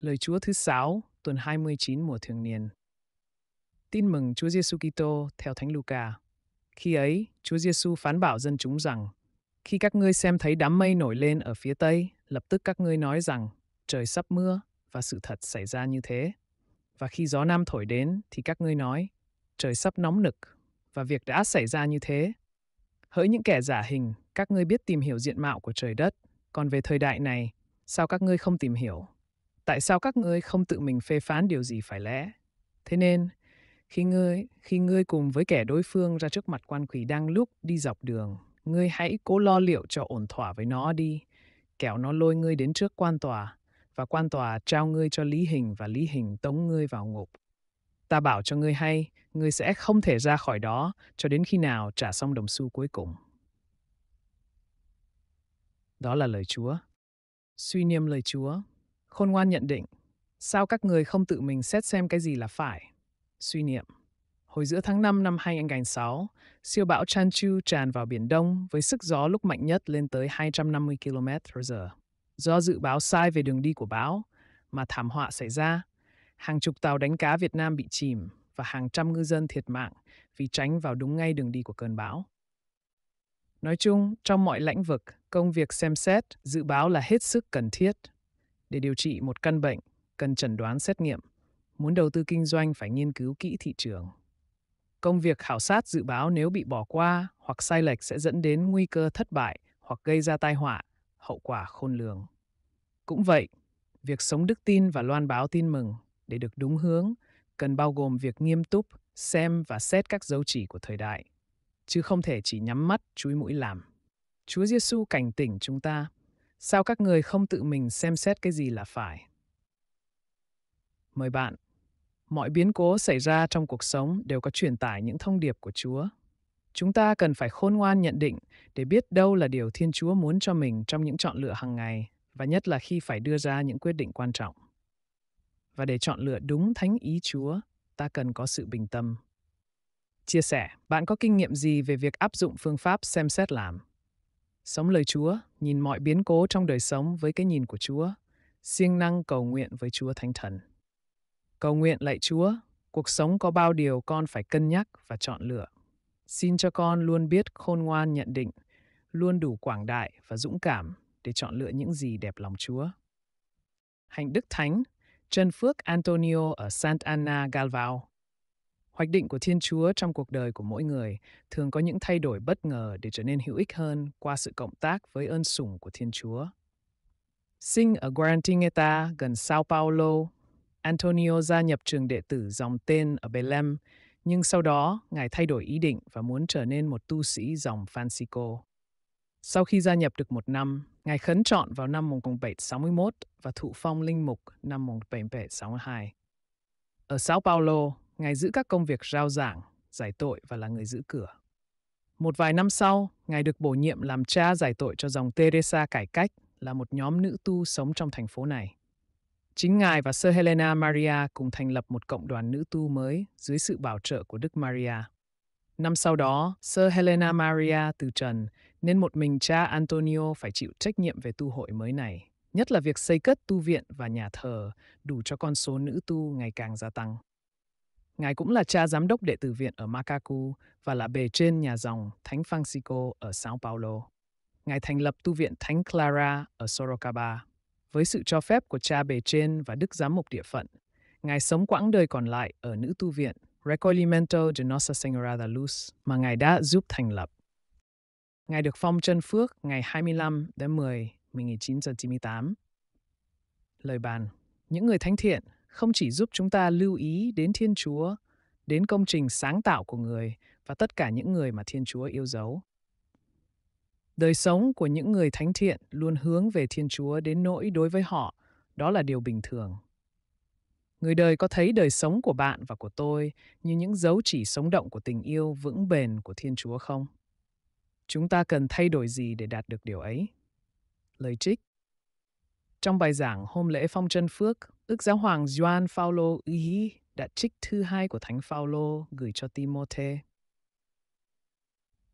Lời Chúa thứ sáu, tuần 29 mùa thường niên. Tin mừng Chúa Giêsu Kitô theo Thánh Luca. Khi ấy, Chúa Giêsu phán bảo dân chúng rằng: Khi các ngươi xem thấy đám mây nổi lên ở phía tây, lập tức các ngươi nói rằng: Trời sắp mưa, và sự thật xảy ra như thế. Và khi gió nam thổi đến thì các ngươi nói: Trời sắp nóng nực, và việc đã xảy ra như thế. Hỡi những kẻ giả hình, các ngươi biết tìm hiểu diện mạo của trời đất, còn về thời đại này, sao các ngươi không tìm hiểu tại sao các ngươi không tự mình phê phán điều gì phải lẽ? Thế nên, khi ngươi, khi ngươi cùng với kẻ đối phương ra trước mặt quan quỷ đang lúc đi dọc đường, ngươi hãy cố lo liệu cho ổn thỏa với nó đi, kẻo nó lôi ngươi đến trước quan tòa, và quan tòa trao ngươi cho lý hình và lý hình tống ngươi vào ngục. Ta bảo cho ngươi hay, ngươi sẽ không thể ra khỏi đó cho đến khi nào trả xong đồng xu cuối cùng. Đó là lời Chúa. Suy niệm lời Chúa Khôn ngoan nhận định, sao các người không tự mình xét xem cái gì là phải? Suy niệm. Hồi giữa tháng 5 năm 2006, siêu bão Chanchu tràn vào Biển Đông với sức gió lúc mạnh nhất lên tới 250 km/h. Do dự báo sai về đường đi của bão, mà thảm họa xảy ra, hàng chục tàu đánh cá Việt Nam bị chìm và hàng trăm ngư dân thiệt mạng vì tránh vào đúng ngay đường đi của cơn bão. Nói chung, trong mọi lĩnh vực, công việc xem xét, dự báo là hết sức cần thiết để điều trị một căn bệnh, cần chẩn đoán xét nghiệm. Muốn đầu tư kinh doanh phải nghiên cứu kỹ thị trường. Công việc khảo sát dự báo nếu bị bỏ qua hoặc sai lệch sẽ dẫn đến nguy cơ thất bại hoặc gây ra tai họa, hậu quả khôn lường. Cũng vậy, việc sống đức tin và loan báo tin mừng để được đúng hướng cần bao gồm việc nghiêm túc xem và xét các dấu chỉ của thời đại, chứ không thể chỉ nhắm mắt chúi mũi làm. Chúa Giêsu cảnh tỉnh chúng ta Sao các người không tự mình xem xét cái gì là phải? Mời bạn, mọi biến cố xảy ra trong cuộc sống đều có truyền tải những thông điệp của Chúa. Chúng ta cần phải khôn ngoan nhận định để biết đâu là điều Thiên Chúa muốn cho mình trong những chọn lựa hàng ngày và nhất là khi phải đưa ra những quyết định quan trọng. Và để chọn lựa đúng thánh ý Chúa, ta cần có sự bình tâm. Chia sẻ, bạn có kinh nghiệm gì về việc áp dụng phương pháp xem xét làm? Sống lời Chúa, nhìn mọi biến cố trong đời sống với cái nhìn của Chúa, siêng năng cầu nguyện với Chúa Thánh Thần. Cầu nguyện lạy Chúa, cuộc sống có bao điều con phải cân nhắc và chọn lựa. Xin cho con luôn biết khôn ngoan nhận định, luôn đủ quảng đại và dũng cảm để chọn lựa những gì đẹp lòng Chúa. Hạnh Đức Thánh, Trân Phước Antonio ở Sant Anna Galvao, Hoạch định của Thiên Chúa trong cuộc đời của mỗi người thường có những thay đổi bất ngờ để trở nên hữu ích hơn qua sự cộng tác với ơn sủng của Thiên Chúa. Sinh ở Guarantingueta gần Sao Paulo, Antonio gia nhập trường đệ tử dòng tên ở Belém, nhưng sau đó ngài thay đổi ý định và muốn trở nên một tu sĩ dòng Francisco. Sau khi gia nhập được một năm, ngài khấn chọn vào năm 1761 và thụ phong linh mục năm 1762. Ở Sao Paulo, Ngài giữ các công việc rao giảng, giải tội và là người giữ cửa. Một vài năm sau, Ngài được bổ nhiệm làm cha giải tội cho dòng Teresa cải cách là một nhóm nữ tu sống trong thành phố này. Chính Ngài và Sơ Helena Maria cùng thành lập một cộng đoàn nữ tu mới dưới sự bảo trợ của Đức Maria. Năm sau đó, Sơ Helena Maria từ trần nên một mình cha Antonio phải chịu trách nhiệm về tu hội mới này, nhất là việc xây cất tu viện và nhà thờ đủ cho con số nữ tu ngày càng gia tăng. Ngài cũng là cha giám đốc đệ tử viện ở Macacu và là bề trên nhà dòng Thánh Francisco ở São Paulo. Ngài thành lập tu viện Thánh Clara ở Sorocaba. Với sự cho phép của cha bề trên và đức giám mục địa phận, Ngài sống quãng đời còn lại ở nữ tu viện Recolimiento de Nossa Senhora da Luz mà Ngài đã giúp thành lập. Ngài được phong chân phước ngày 25 đến 10 1998. Lời bàn, những người thánh thiện không chỉ giúp chúng ta lưu ý đến Thiên Chúa, đến công trình sáng tạo của người và tất cả những người mà Thiên Chúa yêu dấu. Đời sống của những người thánh thiện luôn hướng về Thiên Chúa đến nỗi đối với họ, đó là điều bình thường. Người đời có thấy đời sống của bạn và của tôi như những dấu chỉ sống động của tình yêu vững bền của Thiên Chúa không? Chúng ta cần thay đổi gì để đạt được điều ấy? Lời trích trong bài giảng hôm lễ phong chân phước, Đức Giáo hoàng Gioan Paulo II đã trích thư hai của Thánh Paulo gửi cho Timôthê.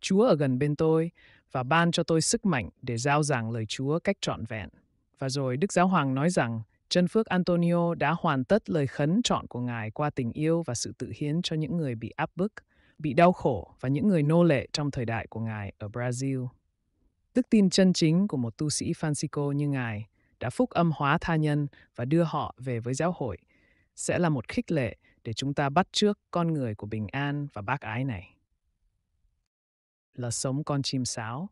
Chúa ở gần bên tôi và ban cho tôi sức mạnh để giao giảng lời Chúa cách trọn vẹn. Và rồi Đức Giáo Hoàng nói rằng chân Phước Antonio đã hoàn tất lời khấn chọn của Ngài qua tình yêu và sự tự hiến cho những người bị áp bức, bị đau khổ và những người nô lệ trong thời đại của Ngài ở Brazil. Đức tin chân chính của một tu sĩ Francisco như Ngài – đã phúc âm hóa tha nhân và đưa họ về với giáo hội sẽ là một khích lệ để chúng ta bắt trước con người của bình an và bác ái này. Là sống con chim sáo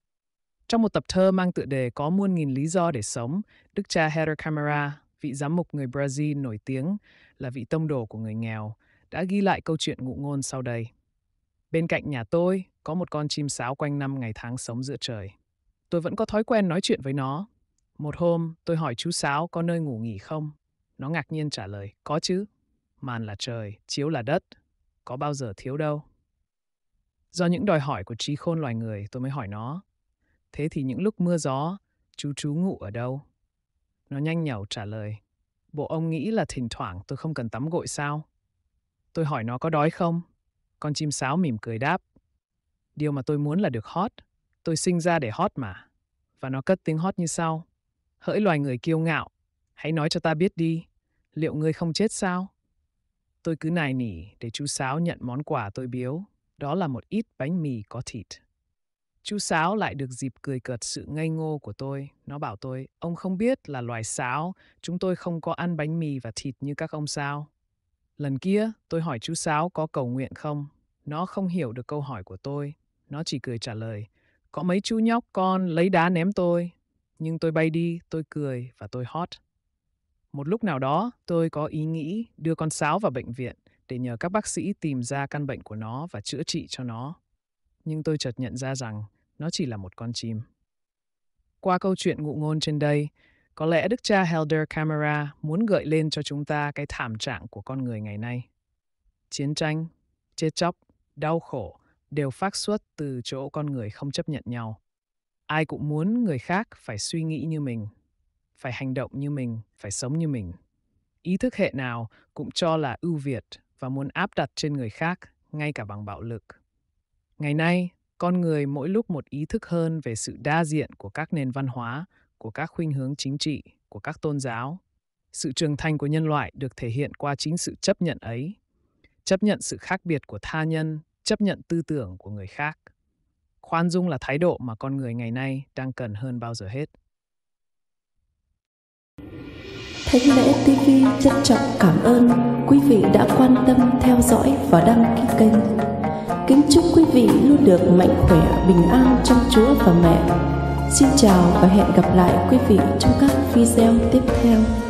Trong một tập thơ mang tựa đề Có muôn nghìn lý do để sống, Đức cha Heather Camara, vị giám mục người Brazil nổi tiếng là vị tông đồ của người nghèo, đã ghi lại câu chuyện ngụ ngôn sau đây. Bên cạnh nhà tôi có một con chim sáo quanh năm ngày tháng sống giữa trời. Tôi vẫn có thói quen nói chuyện với nó một hôm, tôi hỏi chú Sáo có nơi ngủ nghỉ không? Nó ngạc nhiên trả lời, có chứ. Màn là trời, chiếu là đất. Có bao giờ thiếu đâu. Do những đòi hỏi của trí khôn loài người, tôi mới hỏi nó. Thế thì những lúc mưa gió, chú chú ngủ ở đâu? Nó nhanh nhảu trả lời, bộ ông nghĩ là thỉnh thoảng tôi không cần tắm gội sao? Tôi hỏi nó có đói không? Con chim sáo mỉm cười đáp. Điều mà tôi muốn là được hót. Tôi sinh ra để hót mà. Và nó cất tiếng hót như sau. Hỡi loài người kiêu ngạo, hãy nói cho ta biết đi, liệu ngươi không chết sao? Tôi cứ nài nỉ để chú Sáo nhận món quà tôi biếu, đó là một ít bánh mì có thịt. Chú Sáo lại được dịp cười cợt sự ngây ngô của tôi. Nó bảo tôi, ông không biết là loài sáo, chúng tôi không có ăn bánh mì và thịt như các ông sao. Lần kia, tôi hỏi chú Sáo có cầu nguyện không. Nó không hiểu được câu hỏi của tôi. Nó chỉ cười trả lời, có mấy chú nhóc con lấy đá ném tôi, nhưng tôi bay đi, tôi cười và tôi hót. Một lúc nào đó, tôi có ý nghĩ đưa con sáo vào bệnh viện để nhờ các bác sĩ tìm ra căn bệnh của nó và chữa trị cho nó. Nhưng tôi chợt nhận ra rằng nó chỉ là một con chim. Qua câu chuyện ngụ ngôn trên đây, có lẽ đức cha Helder Camara muốn gợi lên cho chúng ta cái thảm trạng của con người ngày nay. Chiến tranh, chết chóc, đau khổ đều phát xuất từ chỗ con người không chấp nhận nhau ai cũng muốn người khác phải suy nghĩ như mình phải hành động như mình phải sống như mình ý thức hệ nào cũng cho là ưu việt và muốn áp đặt trên người khác ngay cả bằng bạo lực ngày nay con người mỗi lúc một ý thức hơn về sự đa diện của các nền văn hóa của các khuynh hướng chính trị của các tôn giáo sự trưởng thành của nhân loại được thể hiện qua chính sự chấp nhận ấy chấp nhận sự khác biệt của tha nhân chấp nhận tư tưởng của người khác khoan dung là thái độ mà con người ngày nay đang cần hơn bao giờ hết. Thánh lễ TV trân trọng cảm ơn quý vị đã quan tâm theo dõi và đăng ký kênh. Kính chúc quý vị luôn được mạnh khỏe, bình an trong Chúa và Mẹ. Xin chào và hẹn gặp lại quý vị trong các video tiếp theo.